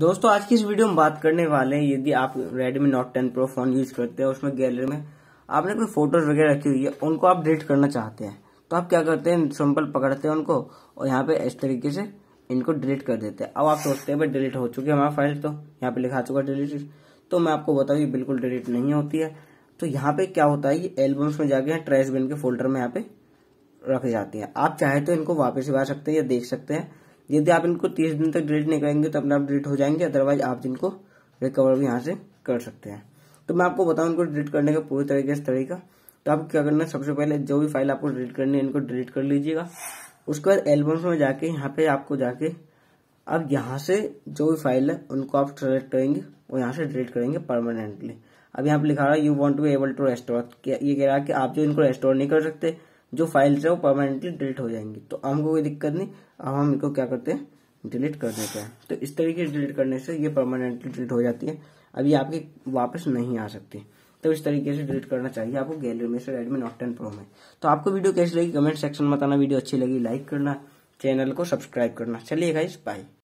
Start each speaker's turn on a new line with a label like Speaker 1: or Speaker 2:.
Speaker 1: दोस्तों आज की इस वीडियो में बात करने वाले हैं यदि आप Redmi Note 10 Pro phone use करते हैं उसमें गैलरी में आपने कोई फोटोज वगैरह रखी हुई है उनको आप डिलीट करना चाहते हैं तो आप क्या करते हैं सिंपल पकड़ते हैं उनको और यहाँ पे इस तरीके से इनको डिलीट कर देते हैं अब आप सोचते हैं भाई डिलीट हो चुकी है हमारा फाइल तो यहाँ पे लिखा चुका डिलीट तो मैं आपको बताऊँ ये बिल्कुल डिलीट नहीं होती है तो यहाँ पे क्या होता है ये एल्बम्स में जाके यहाँ ट्रैश बिन के फोल्डर में यहाँ पे रखी जाती है आप चाहे तो इनको वापस भी आ सकते हैं या देख सकते हैं यदि आप इनको तीस दिन तक डिलीट नहीं करेंगे तो अपने आप डिलीट हो जाएंगे अदरवाइज आप जिनको रिकवर भी यहाँ से कर सकते हैं तो मैं आपको बताऊँ इनको डिलीट करने का पूरी तरीके से तरीका तो आपको क्या करना है सबसे पहले जो भी फाइल आपको डिलीट करनी है इनको डिलीट कर लीजिएगा उसके बाद एल्बम्स में जाके यहाँ पे आपको जाके अब यहाँ से जो भी फाइल है उनको आप सेलेक्ट करेंगे और यहाँ से डिलीट करेंगे परमानेंटली अब यहाँ पे लिखा रहा है you want to able to restore ये कह रहा है कि आप जो इनको रेस्टोर नहीं कर सकते जो फाइल्स है वो परमानेंटली डिलीट हो जाएंगी तो हमको कोई दिक्कत नहीं अब हम इनको क्या करते हैं डिलीट कर देते हैं तो इस तरीके से डिलीट करने से ये परमानेंटली डिलीट हो जाती है अभी आपके आपकी वापस नहीं आ सकती तो इस तरीके से डिलीट करना चाहिए आपको गैलरी में से रेडमी नोट टेन प्रो में तो आपको वीडियो कैसी लगी कमेंट सेक्शन में बताना वीडियो अच्छी लगी लाइक करना चैनल को सब्सक्राइब करना चलिए गाइस बाय